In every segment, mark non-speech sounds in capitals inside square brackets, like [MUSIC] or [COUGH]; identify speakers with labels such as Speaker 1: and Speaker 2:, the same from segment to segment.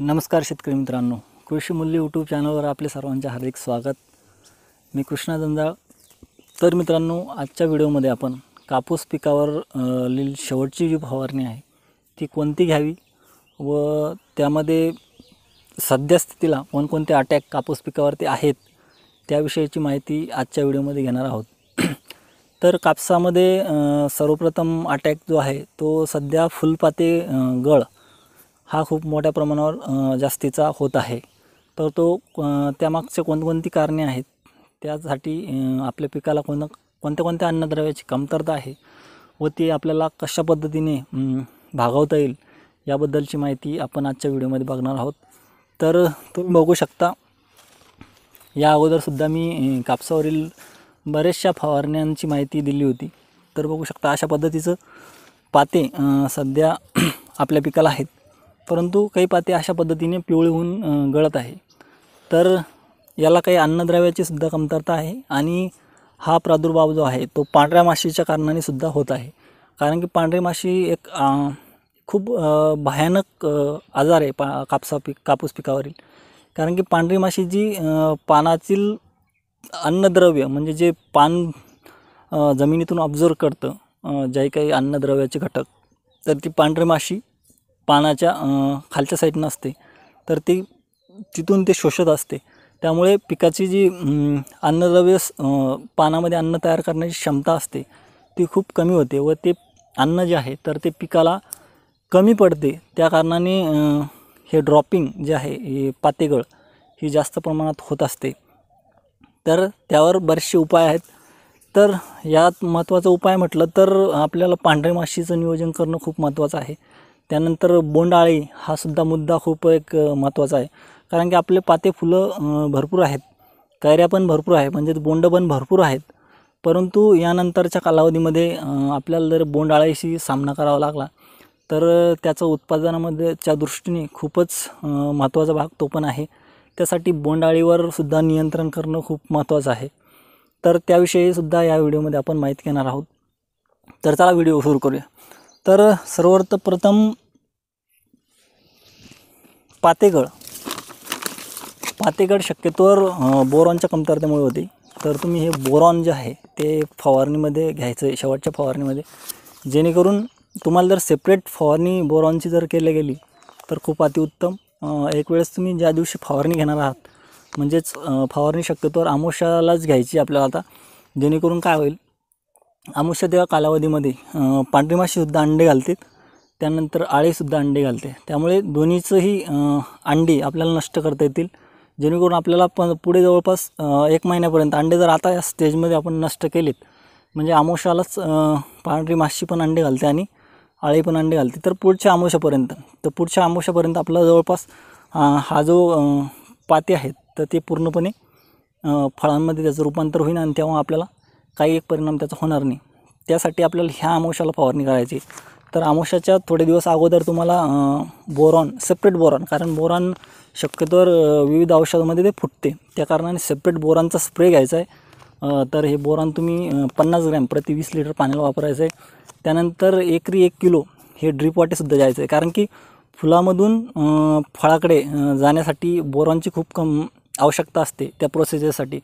Speaker 1: नमस्कार शेतकरी मित्रांनो कृषी मूल्य यूट्यूब चॅनलवर आपले सर्वांचे हार्दिक स्वागत मी कृष्णा जंजाळ तर मित्रांनो आजच्या व्हिडिओमध्ये आपण कापूस पिकावर लिल शेवटची जी फवारणी आहे ती कोणती घ्यावी व त्यामध्ये सध्या स्थितीला कोणकोणते अटॅक कापूस पिकावरती आहेत त्याविषयीची माहिती आजच्या व्हिडिओमध्ये घेणार आहोत [CLEARS THROAT] तर कापसामध्ये सर्वप्रथम अटॅक जो आहे तो सध्या फुलपाते गळ हा खूप मोठ्या प्रमाणावर जास्तीचा होत आहे तर तो त्यामागचे कोणकोणती कारणे आहेत त्यासाठी आपल्या पिकाला कोण कोणत्या कोणत्या अन्नद्रव्याची कमतरता आहे व ती आपल्याला कशा पद्धतीने भागवता येईल याबद्दलची माहिती आपण आजच्या व्हिडिओमध्ये बघणार आहोत तर तुम्ही बघू शकता या अगोदरसुद्धा मी कापसावरील बऱ्याचशा फवारण्यांची माहिती दिली होती तर बघू शकता अशा पद्धतीचं पाते सध्या [CLEARS THROAT] आपल्या पिकाला आहेत परंतु काही पाते अशा पद्धतीने पिवळी होऊन गळत आहे तर याला काही अन्नद्रव्याची सुद्धा कमतरता आहे आणि हा प्रादुर्भाव जो आहे तो पांढऱ्या माशीच्या कारणाने सुद्धा होत आहे कारण की पांढरी माशी एक खूप भयानक आजार आहे पा कापसा पिक कापूस पिकावरील कारण की पांढरी माशी जी पानातील अन्नद्रव्य म्हणजे जे पान जमिनीतून ऑब्झर्व करतं ज्या काही अन्नद्रव्याचे घटक तर ती पांढरी माशी पानाच्या खालच्या साईडनं असते तर ती तिथून ते शोषत असते त्यामुळे पिकाची जी अन्नद्रव्य पानामध्ये अन्न तयार करण्याची क्षमता असते ती खूप कमी होते व ते अन्न जे आहे तर ते पिकाला कमी पडते त्या कारणाने हे ड्रॉपिंग जे आहे हे पातेगळ ही जास्त प्रमाणात होत असते तर त्यावर बरेचसे उपाय आहेत तर यात महत्त्वाचा उपाय म्हटलं तर आपल्याला पांढरे माशीचं नियोजन करणं खूप महत्त्वाचं आहे त्यानंतर बोंडाळी हा सुद्धा मुद्दा खूप एक महत्त्वाचा आहे कारण की आपले पाते फुलं भरपूर आहेत कैऱ्या पण भरपूर आहे म्हणजेच बोंड पण भरपूर आहेत परंतु यानंतरच्या कालावधीमध्ये आपल्याला जर बोंडाळीशी सामना करावा लागला तर त्याचं उत्पादनामध्येच्या दृष्टीने खूपच महत्त्वाचा भाग तो पण आहे त्यासाठी बोंडाळीवर सुद्धा नियंत्रण करणं खूप महत्त्वाचं आहे तर त्याविषयीसुद्धा या व्हिडिओमध्ये आपण माहिती घेणार आहोत तर चला व्हिडिओ सुरू करूया तर सर्वात प्रथम पातेगळ पातेगड शक्यतोवर बोरॉनच्या कमतरतेमुळे होती तर तुम्ही हे बोरॉन जे आहे ते फवारणीमध्ये घ्यायचं आहे शेवटच्या फवारणीमध्ये जेणेकरून तुम्हाला जर सेपरेट फवारणी बोरॉनची जर केली गेली तर खूप अतिउत्तम एक वेळेस तुम्ही ज्या दिवशी फवारणी घेणार आहात म्हणजेच फवारणी शक्यतोवर आमोशालाच घ्यायची आपल्याला आता जेणेकरून काय होईल अमुष्य त्या कालावधीमध्ये पांढरी सुद्धा अंडे घालते त्यानंतर आळेसुद्धा अंडे घालते त्यामुळे दोन्हीचंही अंडे आपल्याला नष्ट करता येतील जेणेकरून आपल्याला प पुढे जवळपास एक महिन्यापर्यंत अंडे जर आता या स्टेजमध्ये आपण नष्ट केलेत म्हणजे आमोशालाच पांढरी माशी पण अंडे घालते आणि आळी पण अंडे घालते तर पुढच्या आमोशापर्यंत तर पुढच्या आमोशापर्यंत आपला जवळपास हा जो पाते आहेत तर ते पूर्णपणे फळांमध्ये त्याचं रूपांतर होईल आणि तेव्हा आपल्याला काही एक परिणाम त्याचा होणार नाही त्यासाठी आपल्याला ह्या आमोशाला फवारणी करायची तर आमोशाच्या थोडे दिवस अगोदर तुम्हाला बोरॉन सेपरेट बोरॉन कारण बोरॉन शक्यतो विविध औषधामध्ये ते फुटते त्या कारणाने सेपरेट बोरॉनचा स्प्रे घ्यायचा आहे तर हे बोरॉन तुम्ही पन्नास ग्रॅम प्रति वीस लिटर पाण्याला वापरायचं आहे त्यानंतर एकरी एक किलो हे ड्रीप वाटेसुद्धा जायचं आहे कारण की फुलामधून फळाकडे जाण्यासाठी बोरॉनची खूप कम आवश्यकता असते त्या प्रोसेससाठी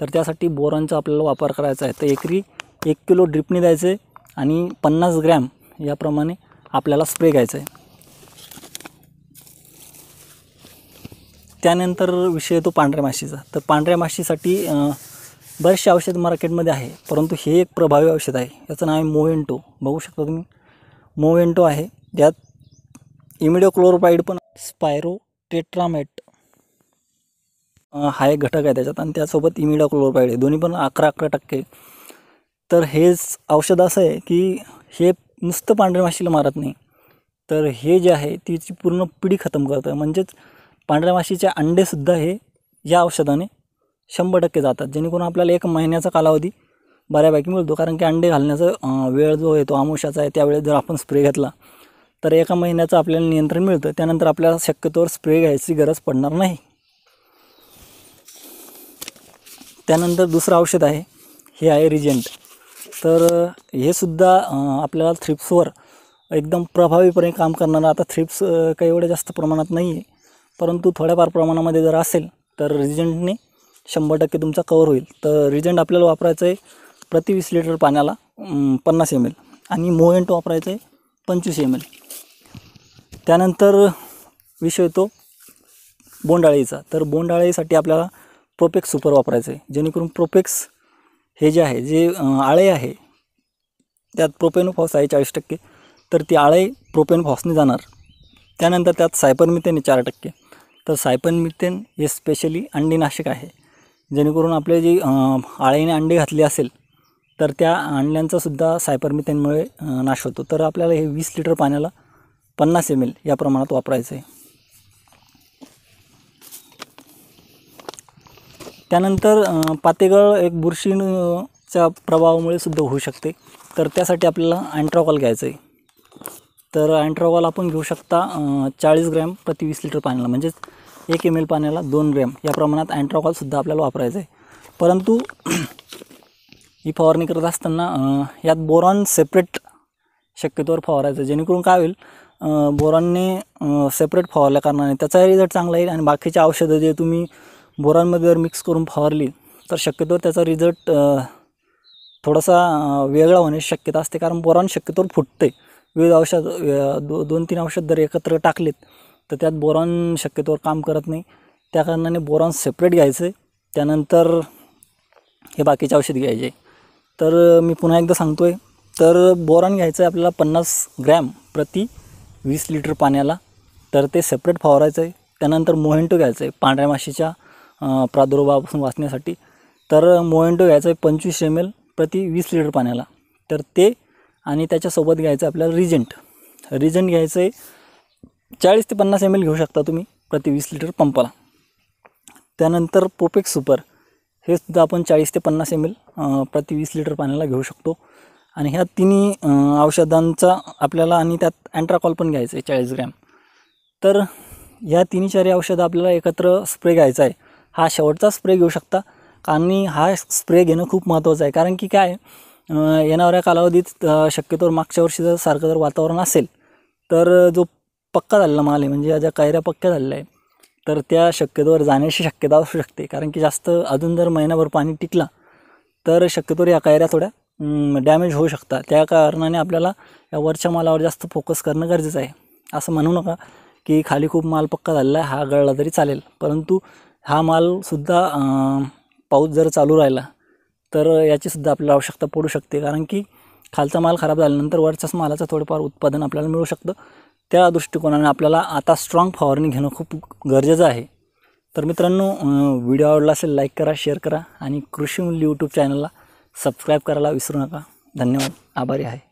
Speaker 1: तर त्यासाठी बोरांचा आपल्याला वापर करायचा आहे तर एकरी एक किलो ड्रिपने द्यायचं आहे आणि पन्नास ग्रॅम याप्रमाणे आपल्याला स्प्रे घ्यायचा आहे त्यानंतर विषय येतो पांढऱ्या माशीचा तर पांढऱ्या माशीसाठी बरेचसे औषध मार्केटमध्ये आहे परंतु हे एक प्रभावी औषध आहे याचं नाव आहे मोवेंटो बघू शकता तुम्ही मोवेंटो आहे ज्यात इमिडिओक्लोरोपाईड पण स्पायरो टेट्रामेट हा एक घटक आहे त्याच्यात आणि त्यासोबत इमिडाक्लोरपाईड आहे दोन्ही पण अकरा अकरा टक्के तर हेच औषध असं आहे की हे नुसतं पांढऱ्या माशीला मारत नाही तर हे जे आहे तिची पूर्ण पिढी खतम करतं म्हणजेच पांढऱ्या माशीचे अंडेसुद्धा हे या औषधाने शंभर टक्के जातात जेणेकरून आपल्याला एक महिन्याचा कालावधी बऱ्यापैकी मिळतो कारण की अंडे घालण्याचा वेळ जो आहे तो आमोशाचा आहे त्यावेळेस जर आपण स्प्रे घेतला तर एका महिन्याचं आपल्याला नियंत्रण मिळतं त्यानंतर आपल्याला शक्यतोवर स्प्रे घ्यायची गरज पडणार नाही त्यानंतर दुसरं औषध आहे हे आहे रिजंट तर हे सुद्धा आपल्याला थ्रिप्सवर एकदम प्रभावीपणे काम करणारं आता थ्रिप्स काही एवढ्या जास्त प्रमाणात नाही आहे परंतु थोड्याफार प्रमाणामध्ये जर असेल तर रिजंटने शंभर टक्के तुमचा कवर होईल तर रिजंट आपल्याला वापरायचं आहे प्रति वीस लिटर पाण्याला पन्नास एम एल आणि मोएंट वापरायचं आहे पंचवीस एम एल त्यानंतर विषय येतो बोंडाळीचा तर बोंडाळीसाठी आपल्याला प्रोपेक्स सुपर वापरायचं आहे जेणेकरून प्रोपेक्स हे जे आहे जे आळे आहे त्यात प्रोपेनोफॉस आहे चाळीस टक्के तर ती आळे प्रोपेनोफॉसने जाणार त्यानंतर त्यात सायपरमिथेन आहे चार टक्के तर सायपरमिथेन हे स्पेशली अंडीनाशक आहे जेणेकरून आपले जे आळीने अंडे घातले असेल तर त्या अंड्यांचासुद्धा सायपरमिथेनमुळे नाश होतो तर आपल्याला हे वीस लिटर पाण्याला पन्नास एम एल या प्रमाणात वापरायचं आहे त्यानंतर पातेगळ एक बुरशीच्या प्रभावामुळे सुद्धा होऊ शकते तर त्यासाठी आपल्याला अँट्रॉकॉल घ्यायचं आहे तर अँट्रॉकॉल आपण घेऊ शकता चाळीस ग्रॅम प्रति वीस लिटर पाण्याला म्हणजेच एक एम एल पाण्याला दोन ग्रॅम या प्रमाणात अँट्रॉकॉलसुद्धा आपल्याला वापरायचं आहे परंतु ही फवारणी करत असताना यात बोरॉन सेपरेट शक्यतोवर फवारायचं जेणेकरून काय होईल बोरॉनने सेपरेट फवारल्या कारणाने त्याचा रिझल्ट चांगला येईल आणि बाकीचे औषधं जे तुम्ही बोरांमध्ये जर मिक्स करून फवारली तर शक्यतो त्याचा रिझल्ट थोडासा वेगळा होण्याची शक्यता असते कारण बोरान शक्यतोवर फुटते विविध औषध दो दोन तीन औषध जर एकत्र टाकलेत तर त्यात बोरान शक्यतोवर काम करत नाही त्या कारणाने बोरान सेपरेट घ्यायचं त्यानंतर हे बाकीचे औषध घ्यायचे तर मी पुन्हा एकदा सांगतो आहे तर बोरान घ्यायचं आहे आपल्याला पन्नास ग्रॅम प्रति वीस लिटर पाण्याला तर ते सेपरेट फवारायचं आहे त्यानंतर मोहेंटो घ्यायचं आहे पांढऱ्या माशीच्या प्रादुर्भावापासून वाचण्यासाठी तर मोएंडो घ्यायचं आहे पंचवीस एम एल प्रति वीस लिटर पाण्याला तर ते आणि त्याच्यासोबत घ्यायचं आपल्याला रिजंट रिजंट घ्यायचं आहे चाळीस ते पन्नास एम एल घेऊ शकता तुम्ही प्रति वीस लिटर पंपाला त्यानंतर पोपेक सुपर हे सुद्धा आपण चाळीस ते पन्नास एम एल प्रति वीस लिटर पाण्याला घेऊ शकतो आणि ह्या तिन्ही औषधांचा आपल्याला आणि त्यात अँट्राकॉल पण घ्यायचं आहे चाळीस ग्रॅम तर ह्या तिन्ही चारी औषधं आपल्याला एकत्र स्प्रे घ्यायचा आहे हा शेवटचा स्प्रे घेऊ शकता आणि हा स्प्रे घेणं खूप महत्त्वाचं आहे कारण की काय येणाऱ्या कालावधीत शक्यतोवर मागच्या वर्षी जर सारखं जर वातावरण असेल तर जो पक्का झालेला माल आहे म्हणजे ज्या कायऱ्या पक्क्या झालेल्या आहे तर त्या शक्यतोवर जाण्याची शक्यता असू शकते कारण की जास्त अजून जर महिनाभर पाणी टिकला तर शक्यतोवर या कायऱ्या थोड्या डॅमेज होऊ शकतात त्या कारणाने आपल्याला या वरच्या मालावर जास्त फोकस करणं गरजेचं आहे असं म्हणू नका की खाली खूप माल पक्का झालेला आहे हा गळला तरी चालेल परंतु हा मालसुद्धा पाऊस जर चालू राहिला तर याचीसुद्धा आपल्याला आवश्यकता पडू शकते कारण की खालचा माल खराब झाल्यानंतर वरच्याच मालाचं थोडंफार उत्पादन आपल्याला मिळू शकतं त्या दृष्टिकोनाने आपल्याला आता स्ट्रॉंग फवारणी घेणं खूप गरजेचं आहे तर मित्रांनो व्हिडिओ आवडला असेल लाईक करा शेअर करा आणि कृषी मूल्य यूट्यूब चॅनलला सबस्क्राईब करायला विसरू नका धन्यवाद आभारी आहे